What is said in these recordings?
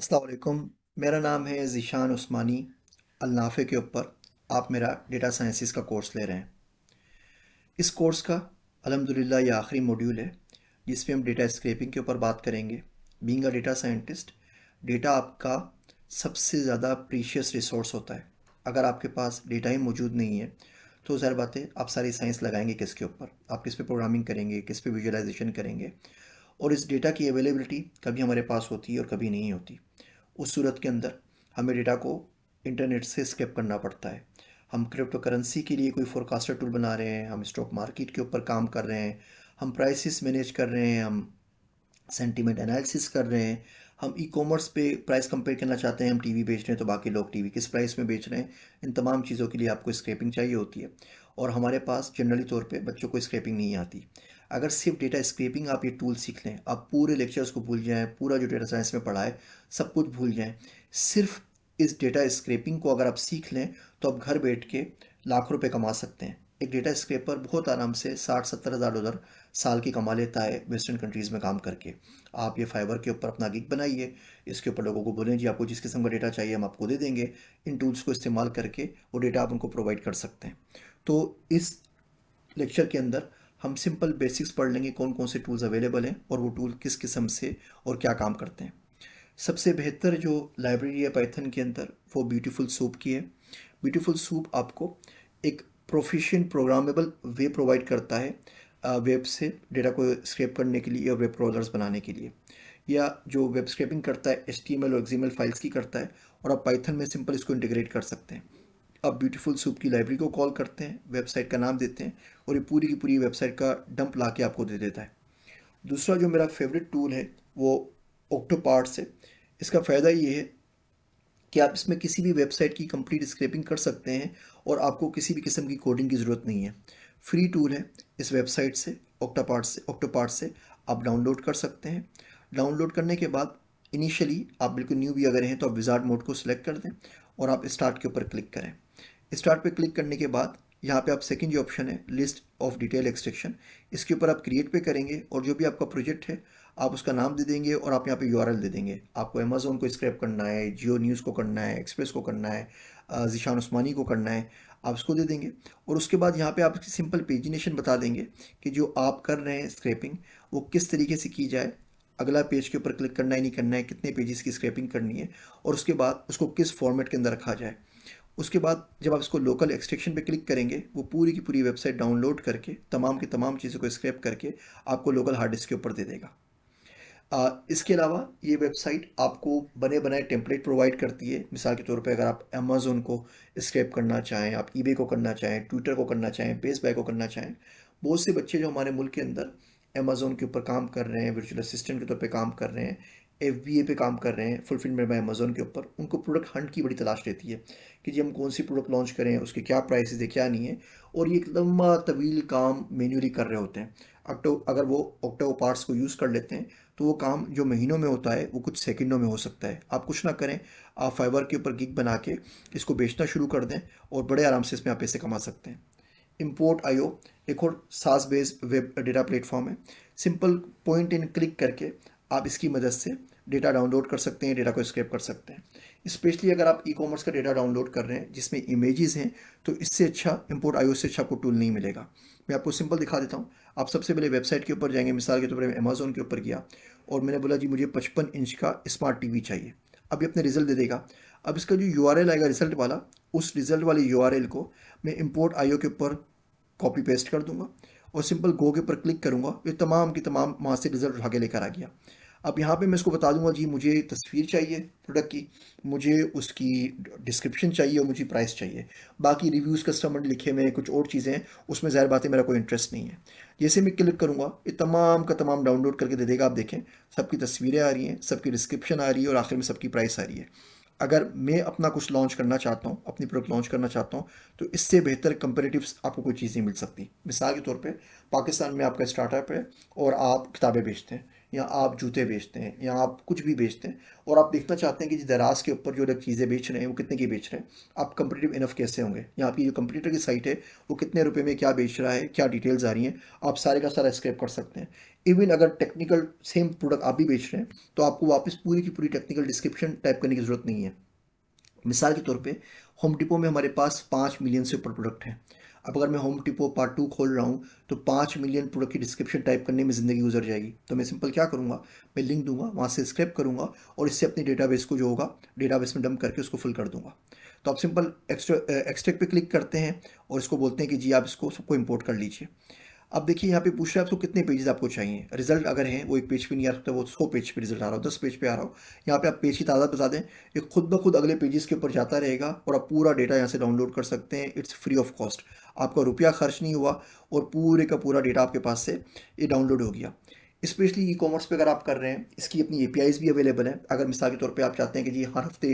असलकुम मेरा नाम है ज़ीशान उस्मानी अलनाफे के ऊपर आप मेरा डेटा साइंसिस का कोर्स ले रहे हैं इस कोर्स का अलहमदिल्ला ये आखिरी मॉड्यूल है जिसमें हम डेटा स्क्रैपिंग के ऊपर बात करेंगे being a data scientist data आपका सबसे ज़्यादा प्रीशियस रिसोर्स होता है अगर आपके पास डेटा ही मौजूद नहीं है तो ज़ाहिर बातें आप सारी साइंस लगाएंगे किसके ऊपर आप किस पर प्रोग्रामिंग करेंगे किस पर विजुलाइजेशन करेंगे और इस डेटा की अवेलेबिलिटी कभी हमारे पास होती है और कभी नहीं होती उस सूरत के अंदर हमें डेटा को इंटरनेट से स्केप करना पड़ता है हम क्रिप्टो करेंसी के लिए कोई फोरकास्टर टूल बना रहे हैं हम स्टॉक मार्केट के ऊपर काम कर रहे हैं हम प्राइसेस मैनेज कर रहे हैं हम सेंटीमेंट एनालिसिस कर रहे हैं हम ई कॉमर्स पे प्राइस कंपेयर करना चाहते हैं हम टीवी बेच रहे हैं तो बाकी लोग टीवी किस प्राइस में बेच रहे हैं इन तमाम चीज़ों के लिए आपको स्क्रैपिंग चाहिए होती है और हमारे पास जनरली तौर पे बच्चों को स्क्रैपिंग नहीं आती अगर सिर्फ डेटा स्क्रीपिंग आप ये टूल सीख लें आप पूरे लेक्चर्स को भूल जाएँ पूरा जो डेटा साइंस में पढ़ा है सब कुछ भूल जाएँ सिर्फ इस डेटा स्क्रेपिंग को अगर आप सीख लें तो आप घर बैठ के लाखों रुपये कमा सकते हैं एक डेटा स्क्रेपर बहुत आराम से साठ सत्तर हज़ार डॉलर साल की कमा लेता है वेस्टर्न कंट्रीज़ में काम करके आप ये फाइबर के ऊपर अपना गिग बनाइए इसके ऊपर लोगों को बोलें जी आपको जिस किस्म का डेटा चाहिए हम आपको दे देंगे इन टूल्स को इस्तेमाल करके वो डेटा आप उनको प्रोवाइड कर सकते हैं तो इस लेक्चर के अंदर हम सिंपल बेसिक्स पढ़ लेंगे कौन कौन से टूल्स अवेलेबल हैं और वो टूल किस किस्म से और क्या काम करते हैं सबसे बेहतर जो लाइब्रेरी है पाइथन के अंदर वो ब्यूटीफुल सूप की है ब्यूटीफुल सूप आपको एक प्रोफिशिएंट प्रोग्रामेबल वे प्रोवाइड करता है वेब से डेटा को स्क्रैप करने के लिए या वेब ब्राउजर्स बनाने के लिए या जो वेब स्क्रैपिंग करता है एच और एक्जीमल फाइल्स की करता है और आप पाइथन में सिंपल इसको इंटीग्रेट कर सकते हैं अब ब्यूटीफुल सूप की लाइब्रेरी को कॉल करते हैं वेबसाइट का नाम देते हैं और ये पूरी की पूरी वेबसाइट का डंप ला के आपको दे देता है दूसरा जो मेरा फेवरेट टूल है वो ऑक्टोपार्ट्स है इसका फ़ायदा ये है कि आप इसमें किसी भी वेबसाइट की कंप्लीट स्क्रैपिंग कर सकते हैं और आपको किसी भी किस्म की कोडिंग की ज़रूरत नहीं है फ्री टूल है इस वेबसाइट से ऑक्टापार्ट से ऑक्टोपार्ट से आप डाउनलोड कर सकते हैं डाउनलोड करने के बाद इनिशियली आप बिल्कुल न्यू भी अगर हैं तो आप विजार्ड मोड को सिलेक्ट कर दें और आप स्टार्ट के ऊपर क्लिक करें स्टार्ट पे क्लिक करने के बाद यहाँ पे आप सेकंड जो ऑप्शन है लिस्ट ऑफ डिटेल एक्सटेक्शन इसके ऊपर आप क्रिएट पे करेंगे और जो भी आपका प्रोजेक्ट है आप उसका नाम दे देंगे और आप यहाँ पे यू दे देंगे आपको अमेजोन को स्क्रैप करना है जियो न्यूज़ को करना है एक्सप्रेस को करना है जिशान उस्मानी को करना है आप उसको दे देंगे और उसके बाद यहाँ पे आप सिंपल पेजिनेशन बता देंगे कि जो आप कर रहे हैं स्क्रैपिंग वो किस तरीके से की जाए अगला पेज के ऊपर क्लिक करना है नहीं करना है कितने पेजेस की स्क्रैपिंग करनी है और उसके बाद उसको किस फॉर्मेट के अंदर रखा जाए उसके बाद जब आप इसको लोकल एक्सटेंशन पे क्लिक करेंगे वो पूरी की पूरी वेबसाइट डाउनलोड करके तमाम की तमाम चीज़ों को स्क्रैप करके आपको लोकल हार्ड डिस्क के ऊपर दे देगा आ, इसके अलावा ये वेबसाइट आपको बने बनाए टेम्पलेट प्रोवाइड करती है मिसाल के तौर पे अगर आप अमेज़ोन को स्क्रैप करना चाहें आप ई को करना चाहें ट्विटर को करना चाहें फेसबैक को करना चाहें बहुत से बच्चे जो हमारे मुल्क के अंदर अमेज़ोन के ऊपर काम कर रहे हैं वर्चुअल असिस्टेंट के तौर पर काम कर रहे हैं एफ पे काम कर रहे हैं फुलफिलमेंट बाई अमेजोन के ऊपर उनको प्रोडक्ट हंट की बड़ी तलाश रहती है कि जी हम कौन सी प्रोडक्ट लॉन्च करें उसके क्या प्राइस है क्या नहीं है और ये एक लंबा तवील काम मेन्यूली कर रहे होते हैं अक्टो अगर वो ऑक्टो पार्ट्स को यूज़ कर लेते हैं तो वो काम जो महीनों में होता है वो कुछ सेकंडों में हो सकता है आप कुछ ना करें आप फाइबर के ऊपर गिग बना के इसको बेचना शुरू कर दें और बड़े आराम से इसमें आप पैसे कमा सकते हैं इम्पोर्ट आईओ एक और SaaS based web data platform है सिंपल पॉइंट इन क्लिक करके आप इसकी मदद से डेटा डाउनलोड कर सकते हैं डेटा को स्क्रैप कर सकते हैं स्पेशली अगर आप ई कॉमर्स का डेटा डाउनलोड कर रहे हैं जिसमें इमेजेस हैं तो इससे अच्छा इम्पोर्ट आईओ से अच्छा आपको टूल नहीं मिलेगा मैं आपको सिंपल दिखा देता हूँ आप सबसे पहले वेबसाइट के ऊपर जाएंगे मिसाल के तौर पर अमेज़ोन के ऊपर गया और मैंने बोला जी मुझे पचपन इंच का स्मार्ट टी चाहिए अब ये अपने रिजल्ट दे देगा अब इसका जो यू आएगा रिजल्ट वाला उस रिजल्ट वाले यू को मैं इम्पोर्ट आयो के ऊपर कॉपी पेस्ट कर दूंगा और सिंपल गो के ऊपर क्लिक करूँगा ये तमाम की तमाम वहाँ से रिजल्ट उठा के लेकर आ गया अब यहाँ पे मैं इसको बता दूंगा जी मुझे तस्वीर चाहिए प्रोडक्ट की मुझे उसकी डिस्क्रिप्शन चाहिए और मुझे प्राइस चाहिए बाकी रिव्यूज़ कस्टमर लिखे में कुछ और चीज़ें हैं उसमें ज़ाहिर बातें मेरा कोई इंटरेस्ट नहीं है जैसे मैं क्लिक करूँगा ये तमाम का तमाम डाउनलोड करके दे देगा आप देखें सबकी तस्वीरें आ रही हैं सबकी डिस्क्रिप्शन आ रही है और आखिर में सबकी प्राइस आ रही है अगर मैं अपना कुछ लॉन्च करना चाहता हूँ अपनी प्रोडक्ट लॉन्च करना चाहता हूँ तो इससे बेहतर कंपेरेटिव आपको कोई चीज़ नहीं मिल सकती मिसाल के तौर पे पाकिस्तान में आपका स्टार्टअप है और आप किताबें बेचते हैं या आप जूते बेचते हैं या आप कुछ भी बेचते हैं और आप देखना चाहते हैं कि जिस दराज के ऊपर जो लोग चीज़ें बेच रहे हैं वो कितने की बेच रहे हैं आप कंपटेटिव इनफ कैसे होंगे या आपकी जो कंप्यूटर की साइट है वो कितने रुपये में क्या बेच रहा है क्या डिटेल्स आ रही हैं आप सारे का सारा स्क्रैप कर सकते हैं इवन अगर टेक्निकल सेम प्रोडक्ट आप भी बेच रहे हैं तो आपको वापस पूरी की पूरी टेक्निकल डिस्क्रिप्शन टाइप करने की ज़रूरत नहीं है मिसाल के तौर पे होम डिपो में हमारे पास पाँच मिलियन से ऊपर प्रोडक्ट हैं अब अगर मैं होम डिपो पार्ट टू खोल रहा हूँ तो पाँच मिलियन प्रोडक्ट की डिस्क्रिप्शन टाइप करने में ज़िंदगी गुजर जाएगी तो मैं सिंपल क्या करूँगा मैं लिंक दूंगा वहाँ से स्क्रैप करूँगा और इससे अपने डेटाबेस को जो होगा डेटाबेस में डंप करके उसको फुल कर दूँगा तो आप सिंपल एक्स्ट्रा एक्सट्रैक्ट पे क्लिक करते हैं और इसको बोलते हैं कि जी आप इसको सबको इम्पोर्ट कर लीजिए अब देखिए यहाँ पे पूछ रहे हैं आपको कितने पेजेस आपको चाहिए रिजल्ट अगर हैं वो एक पेज पे नहीं आ सकता वो सौ पेज पे रिजल्ट आ रहा हो दस पेज पे आ रहा हो यहाँ पे आप पेज की तादाद बता दें ये खुद ब खुद अगले पेजेस के ऊपर जाता रहेगा और आप पूरा डेटा यहाँ से डाउनलोड कर सकते हैं इट्स फ्री ऑफ कॉस्ट आपका रुपया खर्च नहीं हुआ और पूरे का पूरा डेटा आपके पास से ये डाउनलोड हो गया स्पेशली ई कॉमर्स पर अगर आप कर रहे हैं इसकी अपनी ए भी अवेलेबल है अगर मिसाल के तौर पर आप चाहते हैं कि जी हर हफ्ते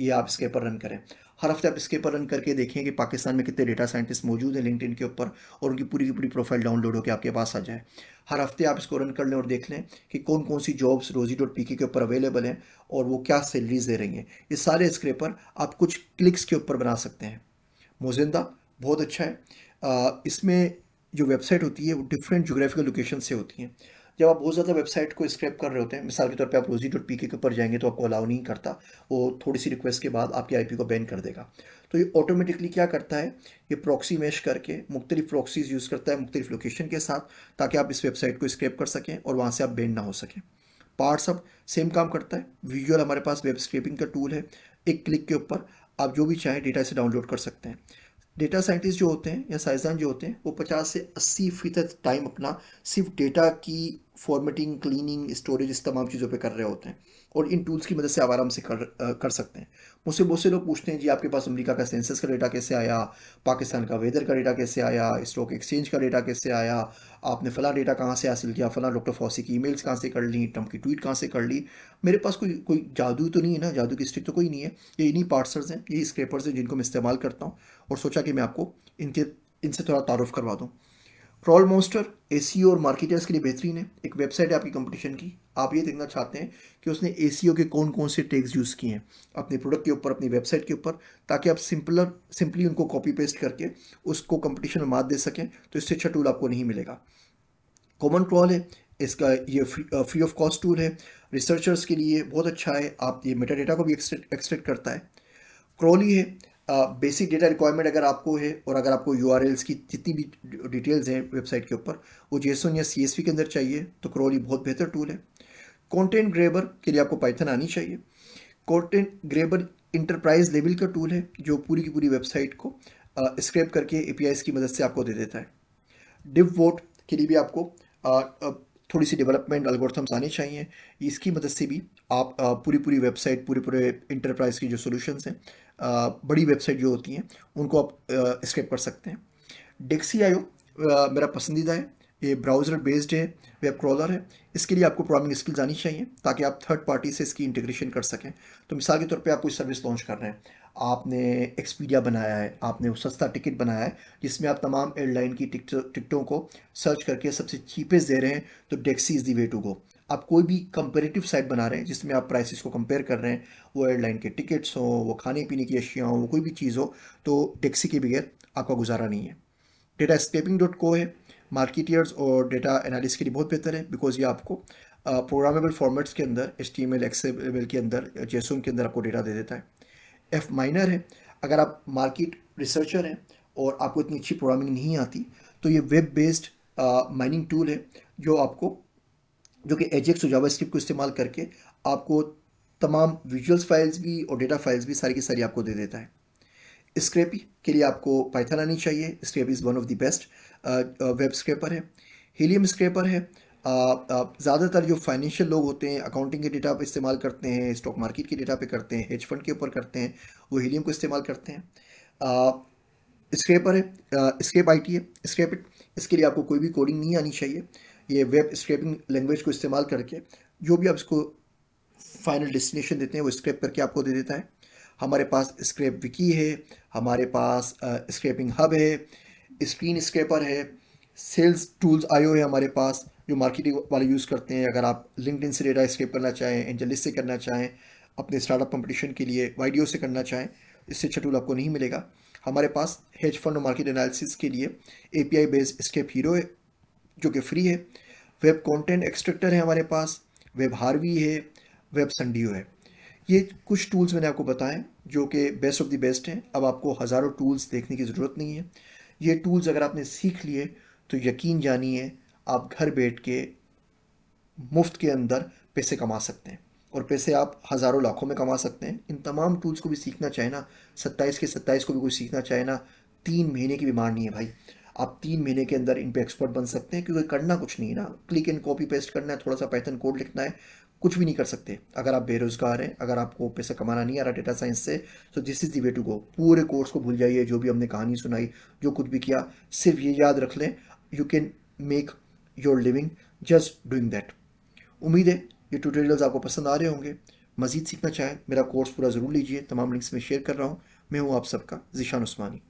ये आप इसके पर रन करें हर हफ्ते आप इसके पर रन करके देखें कि पाकिस्तान में कितने डेटा साइंटिस्ट मौजूद हैं लिंकड के ऊपर और उनकी पूरी की पूरी प्रोफाइल डाउनलोड होकर आपके पास आ जाए हर हफ्ते आप इसको रन कर लें और देख लें कि कौन कौन सी जॉब्स रोजी डॉट पी के ऊपर अवेलेबल हैं और वो क्या सैलरीज दे रही हैं ये सारे स्क्रेपर आप कुछ क्लिक्स के ऊपर बना सकते हैं मोजिंदा बहुत अच्छा है इसमें जो वेबसाइट होती है वो डिफरेंट जोग्राफिकल लोकेशन से होती हैं जब आप बहुत ज़्यादा वेबसाइट को स्क्रैप कर रहे होते हैं मिसाल के तौर पे आप रोजी डॉट पी के ऊपर जाएंगे तो आपको अलाउ नहीं करता वो थोड़ी सी रिक्वेस्ट के बाद आपकी आईपी को बैन कर देगा तो ये ऑटोमेटिकली क्या करता है ये प्रॉक्सी मैश करके मुख्तलिफ प्रॉक्सीज यूज़ करता है मुख्तलिफ लोकेशन के साथ ताकि आप इस वेबसाइट को स्क्रैप कर सकें और वहाँ से आप बैन ना हो सकें पार्ट्स अब सेम काम करता है विजुअल हमारे पास वेब स्क्रैपिंग का टूल है एक क्लिक के ऊपर आप जो भी चाहें डेटा इसे डाउनलोड कर सकते हैं डेटा साइंटिस्ट जो होते हैं या साइंसदान जो होते हैं वो 50 से 80 फीसद टाइम अपना सिर्फ डेटा की फॉर्मेटिंग क्लीनिंग स्टोरेज इस तमाम चीज़ों पे कर रहे होते हैं और इन टूल्स की मदद से आप आराम से कर कर सकते हैं मुझसे बहुत से लोग पूछते हैं जी आपके पास अमेरिका का सेंसस का डेटा कैसे आया पाकिस्तान का वेदर का डेटा कैसे आया स्टॉक एक्सचेंज का डेटा कैसे आया आपने फ़ला डेटा कहाँ से हासिल किया फ़ला डॉक्टर फौसी की ईमेल्स कहाँ से कर ली ट्रंप की ट्वीट कहाँ से कर ली मेरे पास कोई कोई जादू तो नहीं है ना जादू की स्टिक तो कोई नहीं है ये इन्हीं पार्सर्स हैं ये स्क्रेपर्स हैं जिनको मैं इस्तेमाल करता हूँ और सोचा कि मैं आपको इनके इनसे थोड़ा तारफ़ करवा दूँ फ्रॉल मोस्टर ए और मार्केटर्स के लिए बेहतरीन है एक वेबसाइट है आपकी कंपटीशन की आप ये देखना चाहते हैं कि उसने ए e के कौन कौन से टैग्स यूज़ किए हैं अपने प्रोडक्ट के ऊपर अपनी वेबसाइट के ऊपर ताकि आप सिंपलर सिंपली उनको कॉपी पेस्ट करके उसको कंपटीशन में मात दे सकें तो इससे अच्छा टूल आपको नहीं मिलेगा कॉमन क्रॉल है इसका ये फ्री ऑफ कॉस्ट टूल है रिसर्चर्स के लिए बहुत अच्छा है आप ये मेटा डेटा को भी एक्सट्रेक्ट करता है क्रॉली है बेसिक डेटा रिक्वायरमेंट अगर आपको है और अगर आपको यू की जितनी भी डिटेल्स हैं वेबसाइट के ऊपर वो जेसन या सी के अंदर चाहिए तो क्रोली बहुत बेहतर टूल है कॉन्टेंट ग्रेबर के लिए आपको पाइथन आनी चाहिए कॉन्टेंट ग्रेबर इंटरप्राइज लेवल का टूल है जो पूरी की पूरी वेबसाइट को स्क्रैप करके ए की मदद से आपको दे देता है डिव वोट के लिए भी आपको आ, आ, थोड़ी सी डेवलपमेंट अलगोर्थम्स आने चाहिए इसकी मदद से भी आप पूरी पूरी वेबसाइट पूरे पूरे इंटरप्राइज की जो सॉल्यूशंस हैं बड़ी वेबसाइट जो होती हैं उनको आप स्केप कर सकते हैं डेक्सी आयो मेरा पसंदीदा है ये ब्राउज़र बेस्ड है वेब क्रॉलर है इसके लिए आपको प्रोग्रामिंग स्किल्स आनी चाहिए ताकि आप थर्ड पार्टी से इसकी इंटीग्रेशन कर सकें तो मिसाल के तौर पे आप कोई सर्विस लॉन्च कर रहे हैं आपने एक्सपीडिया बनाया है आपने वो सस्ता टिकट बनाया है जिसमें आप तमाम एयरलाइन की टिकटों को सर्च करके सबसे चीपेस्ट दे रहे हैं तो डेक्सी इज़ दी वे टू गो आप कोई भी कंपेरेटिव साइट बना रहे हैं जिसमें आप प्राइसेस को कंपेयर कर रहे हैं वो एयरलाइन के टिकट्स हो वो खाने पीने की अशिया हो वो कोई भी चीज़ हो तो टैक्सी के बगैर आपका गुजारा नहीं है डेटा स्केपिंग डॉट को है मार्केटियर्स और डेटा एनालिस के लिए बहुत बेहतर है बिकॉज ये आपको प्रोग्रामेबल फॉर्मेट्स के अंदर एस टी एम एल के अंदर जेसोम के अंदर आपको डेटा दे देता है एफ माइनर है अगर आप मार्केट रिसर्चर हैं और आपको इतनी अच्छी प्रोग्रामिंग नहीं आती तो ये वेब बेस्ड माइनिंग टूल है जो आपको जो कि एजेक्स और जावा स्क्रिप्ट को इस्तेमाल करके आपको तमाम विजुअल्स फाइल्स भी और डेटा फाइल्स भी सारी की सारी आपको दे देता है स्क्रेपी के लिए आपको पाइथन आनी चाहिए scrape is one of the best web scraper है हीलियम स्क्रेपर है ज़्यादातर जो फाइनेंशियल लोग होते हैं अकाउंटिंग के डेटा पर इस्तेमाल करते हैं स्टॉक मार्केट के डेटा पे करते हैं हेज फंड के ऊपर करते हैं वो हीलियम को इस्तेमाल करते हैं स्क्रेपर है स्क्रेप आई टी है स्क्रेप इसके लिए आपको कोई भी कोडिंग नहीं आनी चाहिए ये वेब स्क्रैपिंग लैंग्वेज को इस्तेमाल करके जो भी आप इसको फाइनल डेस्टिनेशन देते हैं वो स्क्रैप करके आपको दे देता है हमारे पास स्क्रैप विकी है हमारे पास स्क्रैपिंग हब है स्क्रीन स्क्रैपर है सेल्स टूल्स आयो है हमारे पास जो मार्केटिंग वाले यूज़ करते हैं अगर आप लिंकड से डेटा स्क्रैप करना चाहें एंजलिस से करना चाहें अपने स्टार्टअप कंपटीशन के लिए वाइडियो से करना चाहें इससे अच्छा टूल आपको नहीं मिलेगा हमारे पास हेज फंड और मार्केट एनालिसिस के लिए A P I based scrape hero जो कि फ्री है वेब कंटेंट एक्सट्रैक्टर है हमारे पास वेब हारवी है वेब संडियो है ये कुछ टूल्स मैंने आपको बताएं जो कि बेस्ट ऑफ द बेस्ट हैं अब आपको हज़ारों टूल्स देखने की ज़रूरत नहीं है ये टूल्स अगर आपने सीख लिए तो यकीन जानिए आप घर बैठ के मुफ्त के अंदर पैसे कमा सकते हैं और पैसे आप हज़ारों लाखों में कमा सकते हैं इन तमाम टूल्स को भी सीखना चाहे ना सत्ताईस के सत्ताईस को भी कोई सीखना चाहे ना तीन महीने की बीमार नहीं है भाई आप तीन महीने के अंदर इन पर एक्सपर्ट बन सकते हैं क्योंकि करना कुछ नहीं है ना क्लिक एंड कॉपी पेस्ट करना है थोड़ा सा पैथन कोड लिखना है कुछ भी नहीं कर सकते अगर आप बेरोजगार हैं अगर आपको पैसा कमाना नहीं आ रहा डेटा साइंस से तो this is the way to go पूरे कोर्स को भूल जाइए जो भी हमने कहानी सुनाई जो कुछ भी किया सिर्फ ये याद रख लें you can make your living just doing that उम्मीद है ये ट्यूटोरियल्स आपको पसंद आ रहे होंगे मजीद सीखना चाहें मेरा कोर्स पूरा ज़रूर लीजिए तमाम लिंक्स में शेयर कर रहा हूँ मैं हूँ आप सबका जिशान उस्मानी